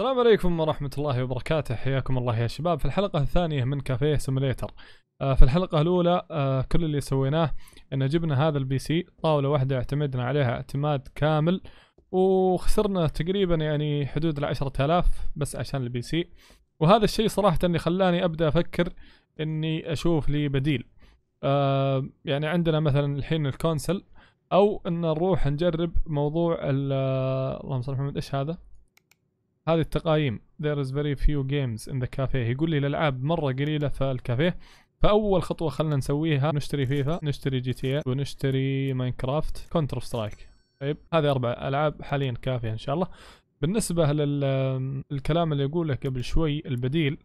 السلام عليكم ورحمة الله وبركاته حياكم الله يا شباب في الحلقة الثانية من كافيه سيميليتر آه، في الحلقة الأولى آه، كل اللي سويناه أن جبنا هذا البي سي طاولة واحدة اعتمدنا عليها اعتماد كامل وخسرنا تقريبا يعني حدود العشرة آلاف بس عشان البي سي وهذا الشيء صراحة اللي خلاني أبدأ أفكر أني أشوف لي بديل آه، يعني عندنا مثلا الحين الكونسل أو أن نروح نجرب موضوع اللهم صل محمد إيش هذا هذه التقايم there is very few games in the cafe يقول لي الالعاب مره قليله في الكافيه فاول خطوه خلنا نسويها نشتري فيفا نشتري جي تي إيه، ونشتري ماينكرافت كونتر سترايك طيب هذه اربع العاب حاليا كافيه ان شاء الله بالنسبه للكلام اللي اقوله قبل شوي البديل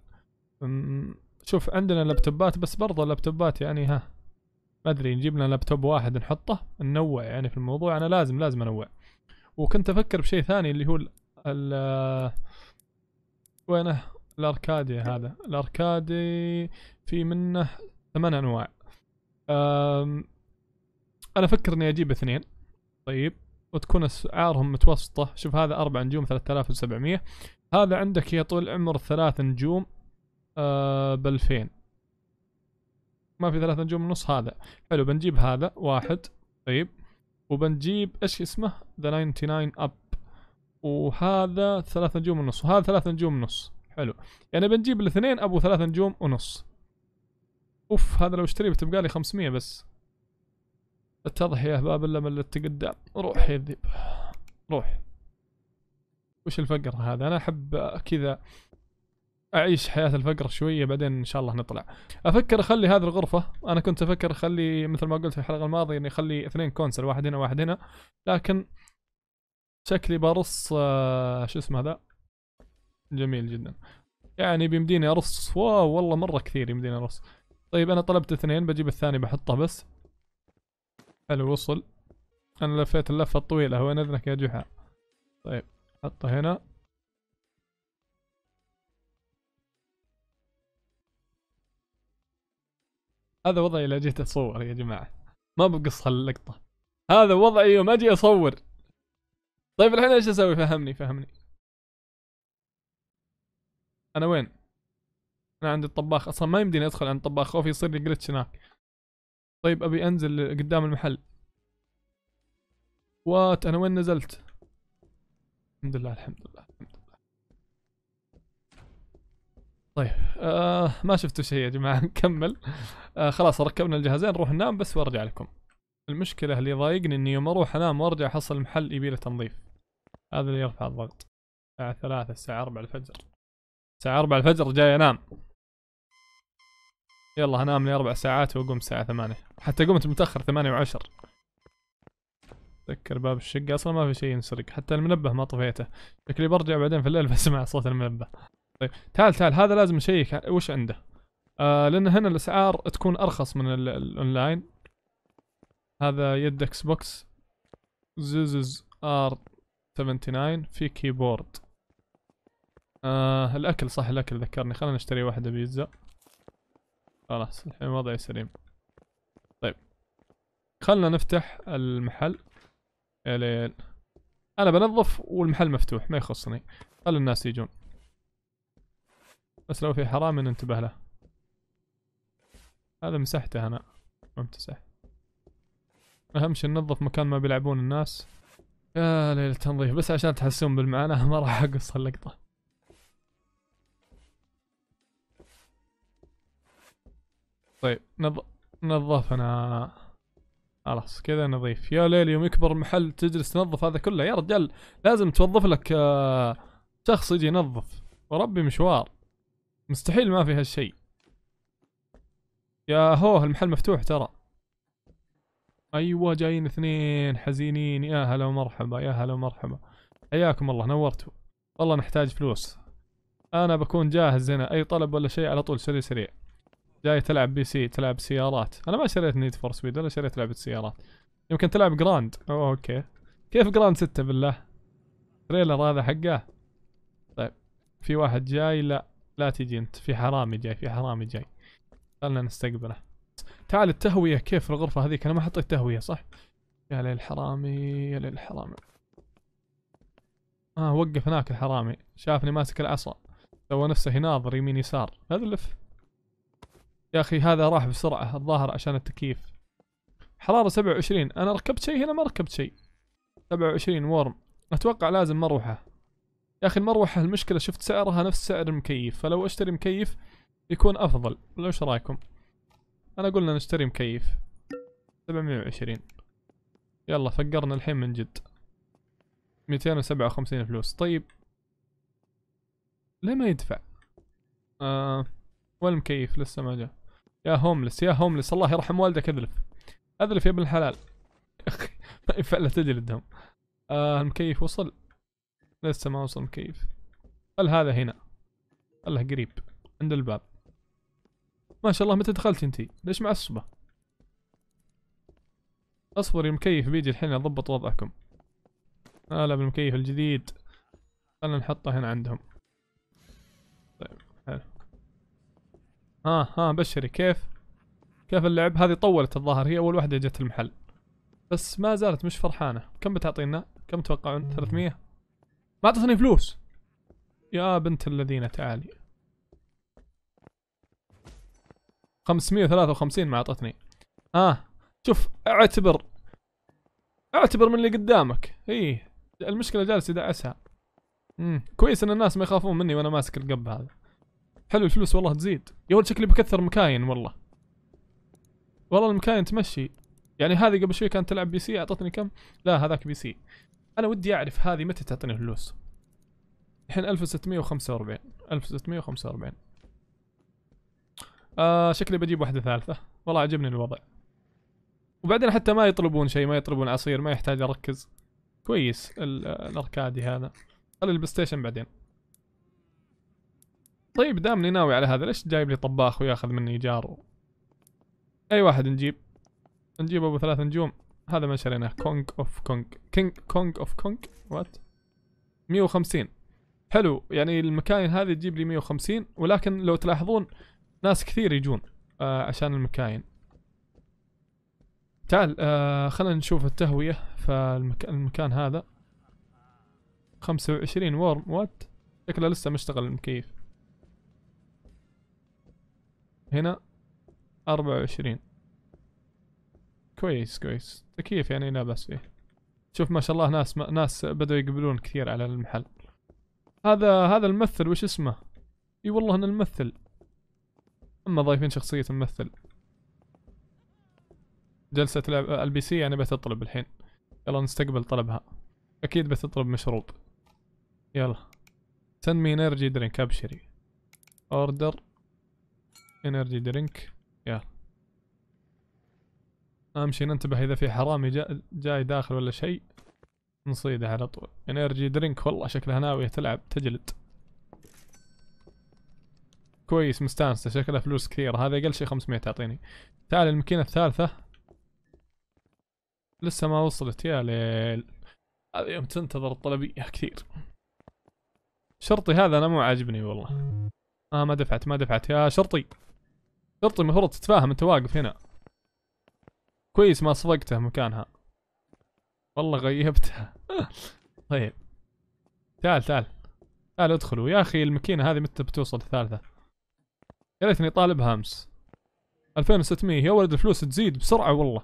شوف عندنا لابتوبات بس برضه اللابتوبات يعني ها ما ادري نجيب لنا لابتوب واحد نحطه ننوع يعني في الموضوع انا لازم لازم انوع وكنت افكر بشيء ثاني اللي هو ال وينه الاركادي هذا الاركادي في منه ثمان انواع انا افكر اني اجيب اثنين طيب وتكون اسعارهم متوسطه شوف هذا اربع نجوم 3700 هذا عندك يا طول العمر ثلاث نجوم أه، ب 2000 ما في ثلاث نجوم نص هذا حلو بنجيب هذا واحد طيب وبنجيب ايش اسمه ذا 99 اب وهذا ثلاث نجوم ونص وهذا ثلاث نجوم ونص حلو يعني بنجيب الاثنين ابو ثلاث نجوم ونص اوف هذا لو اشتريه بتبقى لي 500 بس التضحية باب الا من التقدام روح يا ذيب روح وش الفقر هذا انا احب كذا اعيش حياة الفقر شوية بعدين ان شاء الله نطلع افكر اخلي هذه الغرفة انا كنت افكر اخلي مثل ما قلت في الحلقة الماضية اني اخلي اثنين كونسل واحد هنا واحد هنا لكن شكلي برص آه، شو اسمه ذا جميل جدا يعني بيمديني ارص واو والله مره كثير يمديني ارص طيب انا طلبت اثنين بجيب الثاني بحطه بس حلو وصل انا لفيت اللفه الطويله هو اذنك يا جحا طيب حطه هنا هذا وضعي لو جيت اصور يا جماعه ما بقص هاللقطه هذا وضعي يوم اجي اصور طيب الحين ايش اسوي فهمني فهمني انا وين انا عند الطباخ اصلا ما يمديني ادخل عند الطباخ خوفي يصير لي جلتش هناك طيب ابي انزل قدام المحل وات انا وين نزلت الحمد لله الحمد لله الحمد لله طيب آه ما شفتوا شيء يا جماعه نكمل آه خلاص ركبنا الجهازين نروح ننام بس وارجع لكم المشكلة اللي ضايقني اني يوم اروح انام وارجع احصل محل يبي له تنظيف هذا اللي يرفع الضغط الساعة ثلاثة الساعة أربعة الفجر الساعة أربعة الفجر جاي انام يلا هنام لي اربع ساعات واقوم الساعة ثمانية حتى قمت متأخر ثمانية وعشر سكر باب الشقة اصلا ما في شيء ينسرق حتى المنبه ما طفيته شكلي برجع بعدين في الليل بسمع صوت المنبه طيب تعال تعال هذا لازم نشيك وش عنده آه لان هنا الاسعار تكون ارخص من الاونلاين هذا يد اكس بوكس زوزوز ار 79 في كيبورد آه الاكل صح الاكل ذكرني خلينا نشتري واحدة بيتزا خلاص الحين وضعي سليم طيب خلنا نفتح المحل يا ليل انا بنظف والمحل مفتوح ما يخصني خل الناس يجون بس لو في حرامي ننتبه له هذا مسحته انا ما امتسحت اهم شيء ننظف مكان ما بيلعبون الناس يا ليلة تنظيف بس عشان تحسون بالمعاناة ما راح اقص اللقطة طيب نظ... نظفنا خلاص كذا نظيف يا ليل يوم يكبر المحل تجلس تنظف هذا كله يا رجال لازم توظف لك آه، شخص يجي ينظف وربي مشوار مستحيل ما في هالشيء يا هو المحل مفتوح ترى ايوه جايين اثنين حزينين يا هلا ومرحبا يا هلا ومرحبا حياكم الله نورتوا والله نحتاج فلوس انا بكون جاهز هنا اي طلب ولا شيء على طول سريع سريع جاي تلعب بي سي تلعب سيارات انا ما شريت نيد فور سبيد ولا شريت لعبه سيارات يمكن تلعب جراند أوه اوكي كيف جراند ستة بالله تريلر هذا حقه طيب في واحد جاي لا لا تجي انت في حرامي جاي في حرامي جاي خلنا نستقبله تعال التهوية كيف الغرفة هذيك انا ما حطيت تهوية صح يا للحرامي يا للحرامي اه وقف هناك الحرامي شافني ماسك العصا سوى نفسه يناظر يمين يسار اذلف يا اخي هذا راح بسرعة الظاهر عشان التكييف حرارة 27 انا ركبت شيء هنا ما ركبت شيء 27 ورم اتوقع لازم مروحة يا اخي المروحة المشكلة شفت سعرها نفس سعر المكيف فلو اشتري مكيف يكون افضل ايش رايكم انا قلنا نشتري مكيف سبعمية وعشرين يلا فقرنا الحين من جد ميتين وسبعة وخمسين فلوس طيب ليه ما يدفع آه وين المكيف لسه ما جاء يا هوملس يا هوملس الله يرحم والدك اذلف اذلف يا ابن الحلال ما ينفع الا تجلدهم آه المكيف وصل لسه ما وصل المكيف هل هذا هنا الله قريب عند الباب ما شاء الله متى دخلت انتي ليش معصبة اصبر المكيف بيجي الحين اضبط وضعكم هلا آه، بالمكيف الجديد خلنا نحطه هنا عندهم طيب حلو ها ها بشري كيف كيف اللعب هذه طولت الظاهر هي اول واحدة جت المحل بس ما زالت مش فرحانة كم بتعطينا كم تتوقعون 300 ما اعطتني فلوس يا بنت الذين تعالي 553 ما اعطتني اه شوف اعتبر اعتبر من اللي قدامك اي المشكله جالس يدعسها امم كويس ان الناس ما يخافون مني وانا ماسك القب هذا حلو الفلوس والله تزيد يا ولد شكلي بكثر مكاين والله والله المكاين تمشي يعني هذه قبل شوي كانت تلعب بي سي اعطتني كم لا هذاك بي سي انا ودي اعرف هذه متى تعطيني فلوس الحين 1645 1645 آه شكلي بجيب واحدة ثالثة والله عجبني الوضع وبعدين حتى ما يطلبون شيء ما يطلبون عصير ما يحتاج اركز كويس الاركادي هذا خلي البلاي ستيشن بعدين طيب دامني ناوي على هذا ليش جايب لي طباخ وياخذ مني ايجار اي واحد نجيب نجيب ابو ثلاث نجوم هذا ما شريناه كونج اوف كونج كينج كونج اوف كونج وات 150 حلو يعني المكاين هذه تجيب لي 150 ولكن لو تلاحظون ناس كثير يجون آه عشان المكاين تعال آه خلينا نشوف التهوية فالمكان هذا خمسة وعشرين ورم وات شكله لسه مشتغل المكيف هنا أربعة وعشرين كويس كويس تكييف يعني لا بأس فيه شوف ما شاء الله ناس ما ناس بدأوا يقبلون كثير على المحل هذا هذا الممثل وش اسمه اي والله انا الممثل اما ضايفين شخصية ممثل جلسة البي سي يعني بتطلب الحين يلا نستقبل طلبها اكيد بتطلب مشروب يلا مي انرجي درينك ابشري اوردر انرجي درينك يلا اهم شي ننتبه اذا في حرامي جا جاي داخل ولا شيء نصيده على طول انرجي درينك والله شكلها ناوية تلعب تجلد كويس مستانسه شكلها فلوس كثيره هذا اقل شيء 500 تعطيني تعال الماكينه الثالثه لسه ما وصلت يا ليل هذا يوم تنتظر الطلبيه كثير شرطي هذا انا مو عاجبني والله اه ما دفعت ما دفعت يا شرطي شرطي المفروض تتفاهم انت واقف هنا كويس ما صفقته مكانها والله غيبتها طيب تعال تعال تعال ادخلوا يا اخي الماكينه هذه متى بتوصل الثالثه يا ليتني طالبها امس 2600 يا ولد الفلوس تزيد بسرعه والله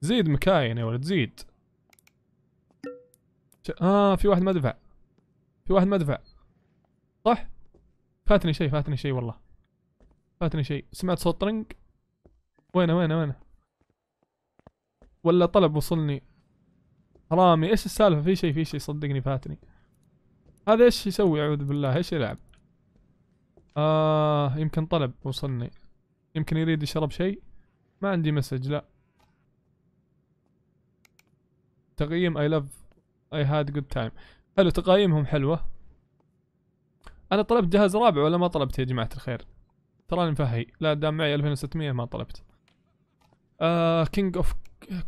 زيد مكاين يا ولد زيد اه في واحد ما دفع في واحد ما دفع صح فاتني شيء فاتني شيء والله فاتني شيء سمعت صوت طرنق وينه وينه وينه ولا طلب وصلني حرامي ايش السالفه في شيء في شيء صدقني فاتني هذا ايش يسوي اعوذ بالله ايش يلعب آه يمكن طلب وصلني يمكن يريد يشرب شيء ما عندي مسج لا تقييم اي لاف اي هاد جود تايم حلو تقايمهم حلوة انا طلبت جهاز رابع ولا ما طلبت يا جماعة الخير تراني مفهي لا دام معي 2600 ما طلبت كينج اوف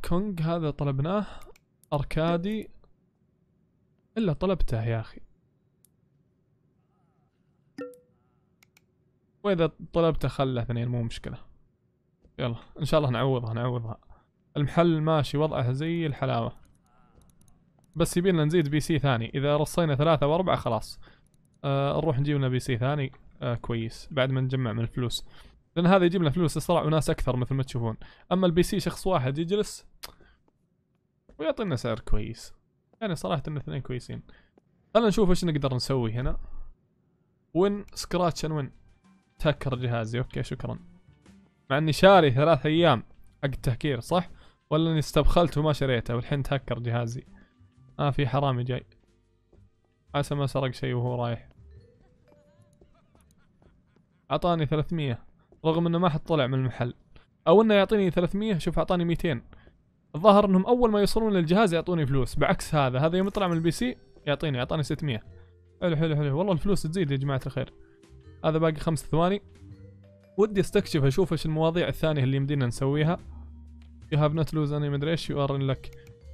كونج هذا طلبناه اركادي الا طلبته يا اخي واذا طلبته خله اثنين مو مشكلة يلا ان شاء الله نعوضها نعوضها المحل ماشي وضعه زي الحلاوة بس يبينا نزيد بي سي ثاني اذا رصينا ثلاثة واربعة خلاص آه نروح نجيب لنا بي سي ثاني آه كويس بعد ما نجمع من الفلوس لان هذا يجيب لنا فلوس اسرع وناس اكثر مثل ما تشوفون اما البي سي شخص واحد يجلس ويعطينا سعر كويس يعني صراحة اثنين كويسين خلينا نشوف ايش نقدر نسوي هنا وين سكراتش وين تهكر جهازي اوكي شكرا مع اني شاري ثلاث ايام حق التهكير صح ولا اني استبخلت وما شريته والحين تهكر جهازي ما آه في حرامي جاي عسى ما سرق شيء وهو رايح اعطاني 300 رغم انه ما حد طلع من المحل او انه يعطيني 300 شوف اعطاني 200 الظاهر انهم اول ما يوصلون للجهاز يعطوني فلوس بعكس هذا هذا يوم يطلع من البي سي يعطيني اعطاني 600 حلو حلو حلو والله الفلوس تزيد يا جماعه الخير هذا باقي خمس ثواني ودي استكشف اشوف ايش المواضيع الثانية اللي يمدينا نسويها يو هاف نوت لوز اني مدري ايش يو ار لك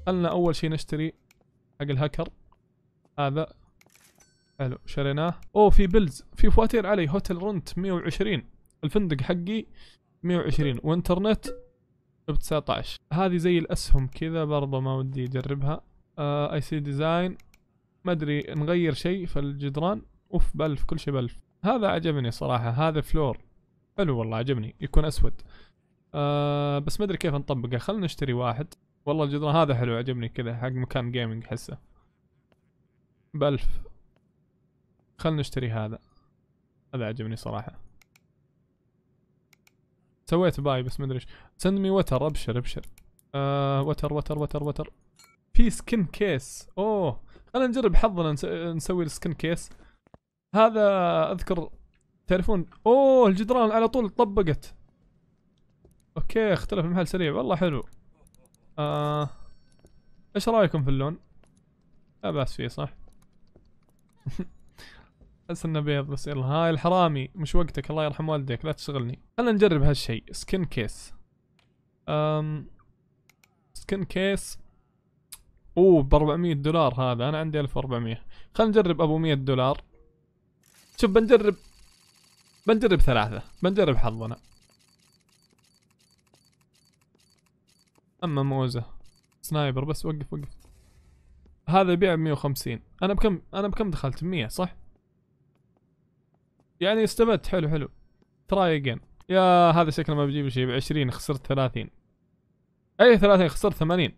خلنا اول شيء نشتري حق الهاكر هذا حلو شريناه اوه في بلز في فواتير علي هوتل رنت 120 الفندق حقي 120 وانترنت ب 19 هذه زي الاسهم كذا برضه ما ودي اجربها اي سي ديزاين ما ادري نغير شيء في الجدران اوف بألف كل شيء بألف هذا عجبني صراحه هذا فلور حلو والله عجبني يكون اسود أه بس ما ادري كيف نطبقه خلنا نشتري واحد والله الجدران هذا حلو عجبني كذا حق مكان جيمنج حسه بألف خلنا نشتري هذا هذا عجبني صراحة سويت باي بس ما ادري ايش سند مي وتر ابشر ابشر آه وتر وتر وتر وتر في سكن كيس اوه خلنا نجرب حظنا نسوي السكن كيس هذا اذكر تعرفون اوه الجدران على طول طبقت اوكي اختلف المحل سريع والله حلو آه. ايش رايكم في اللون لا باس فيه صح احس انه بيض بس يلا هاي الحرامي مش وقتك الله يرحم والديك لا تشغلني خلنا نجرب هالشيء سكن كيس أم سكن كيس اوه ب 400 دولار هذا انا عندي 1400 خلنا نجرب ابو 100 دولار شوف بنجرب بنجرب ثلاثة بنجرب حظنا اما موزة سنايبر بس وقف وقف هذا يبيع ب 150 انا بكم انا بكم دخلت 100 صح يعني استمدت حلو حلو تراي اجين يا هذا شكله ما بيجيب شيء ب 20 خسرت 30 اي 30 خسرت 80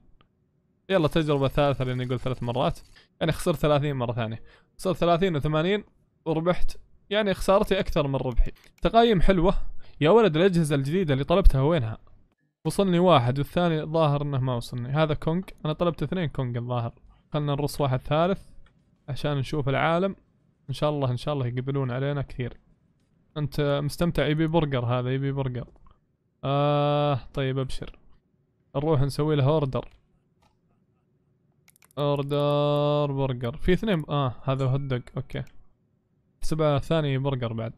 يلا تجربة ثالثة لاني اقول ثلاث مرات يعني خسرت 30 مرة ثانية خسرت 30 و80 وربحت يعني خسارتي أكثر من ربحي تقايم حلوة يا ولد الأجهزة الجديدة اللي طلبتها وينها وصلني واحد والثاني ظاهر انه ما وصلني هذا كونج انا طلبت اثنين كونج الظاهر خلنا نرص واحد ثالث عشان نشوف العالم ان شاء الله ان شاء الله يقبلون علينا كثير انت مستمتع يبي برجر هذا يبي برجر آه طيب ابشر نروح نسوي له اوردر اوردر برجر في اثنين اه هذا هدق اوكي حسبها ثاني برجر بعد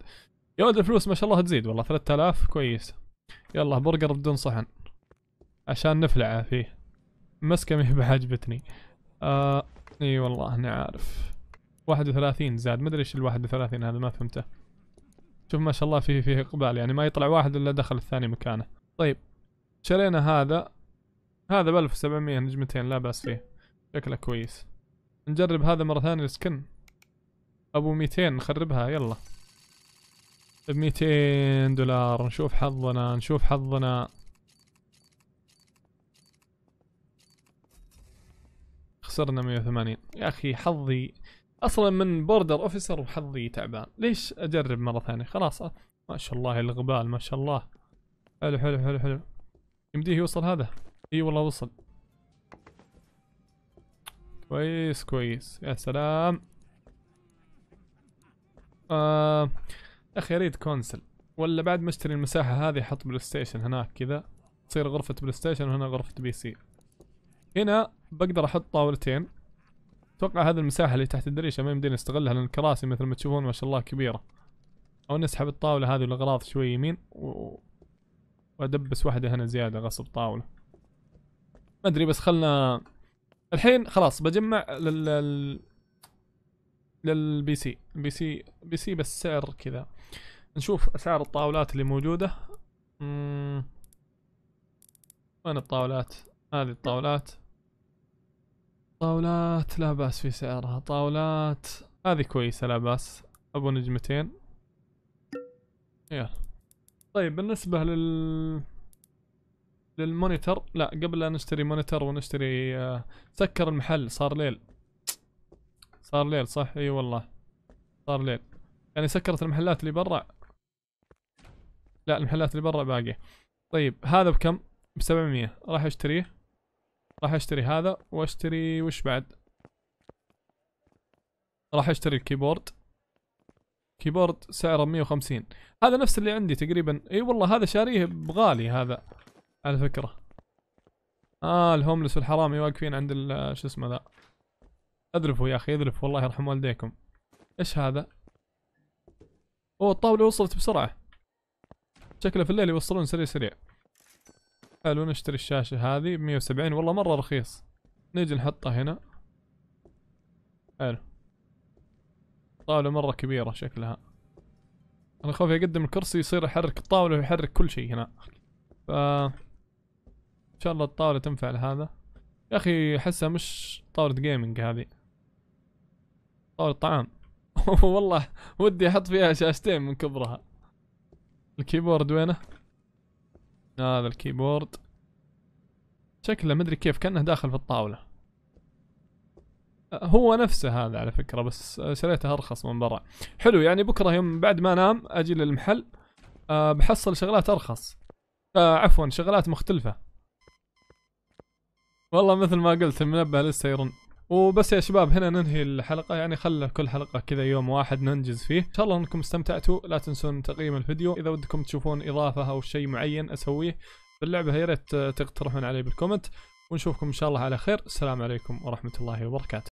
يا ولد الفلوس ما شاء الله تزيد والله 3000 كويس يلا برجر بدون صحن عشان نفلع فيه مسكة ما هي بعجبتني آه اي والله انا عارف 31 زاد ما ادري ايش ال 31 هذا ما فهمته شوف ما شاء الله فيه فيه اقبال يعني ما يطلع واحد الا دخل الثاني مكانه طيب شرينا هذا هذا ب 1700 نجمتين لا باس فيه شكله كويس نجرب هذا مرة ثانية السكن ابو 200 نخربها يلا ب 200 دولار نشوف حظنا نشوف حظنا خسرنا 180 يا اخي حظي اصلا من بوردر اوفيسر وحظي تعبان ليش اجرب مره ثانيه خلاص ما شاء الله الغبال ما شاء الله حلو حلو حلو حلو يمديه يوصل هذا اي والله وصل كويس كويس يا سلام آه اخي اريد كونسل ولا بعد ما اشتري المساحه هذه احط بلاي ستيشن هناك كذا تصير غرفه بلاي ستيشن وهنا غرفه بي سي هنا بقدر احط طاولتين اتوقع هذه المساحه اللي تحت الدريشه ما يمديني استغلها لان الكراسي مثل ما تشوفون ما شاء الله كبيره او نسحب الطاوله هذه والاغراض شوي يمين و... وادبس واحده هنا زياده غصب طاوله ما ادري بس خلنا الحين خلاص بجمع لل... للبي سي بي سي بي سي بس سعر كذا نشوف اسعار الطاولات اللي موجوده مم. وين الطاولات هذه الطاولات طاولات لا باس في سعرها طاولات هذه كويسه لا باس ابو نجمتين يلا طيب بالنسبه لل للمونيتر لا قبل لا نشتري مونيتر ونشتري آه، سكر المحل صار ليل صار ليل صح اي والله صار ليل يعني سكرت المحلات اللي برا لا المحلات اللي برا باقي طيب هذا بكم ب 700 راح اشتريه راح اشتري هذا واشتري وش بعد راح اشتري الكيبورد كيبورد سعره 150 هذا نفس اللي عندي تقريبا اي والله هذا شاريه بغالي هذا على فكره اه الهوملس والحرامي واقفين عند شو اسمه ذا اذرفوا يا اخي اذرفوا والله يرحم والديكم ايش هذا اوه الطاوله وصلت بسرعه شكله في الليل يوصلون سريع سريع حلو نشتري الشاشه هذه 170 والله مره رخيص نيجي نحطها هنا حلو طاوله مره كبيره شكلها انا خوفي اقدم الكرسي يصير يحرك الطاوله ويحرك كل شيء هنا ف ان شاء الله الطاوله تنفع لهذا يا اخي احسها مش طاوله جيمنج هذه طاولة طعام والله ودي احط فيها شاشتين من كبرها الكيبورد وينه؟ هذا الكيبورد شكله مدري كيف كانه داخل في الطاولة هو نفسه هذا على فكرة بس شريته ارخص من برا حلو يعني بكرة يوم بعد ما انام اجي للمحل آه، بحصل شغلات ارخص آه، عفوا شغلات مختلفة والله مثل ما قلت المنبه لسه يرن وبس يا شباب هنا ننهي الحلقة يعني خلى كل حلقة كذا يوم واحد ننجز فيه إن شاء الله أنكم استمتعتوا لا تنسون تقييم الفيديو إذا ودكم تشوفون إضافة أو شيء معين أسويه باللعبة يا ريت تقترحون علي بالكومنت ونشوفكم إن شاء الله على خير السلام عليكم ورحمة الله وبركاته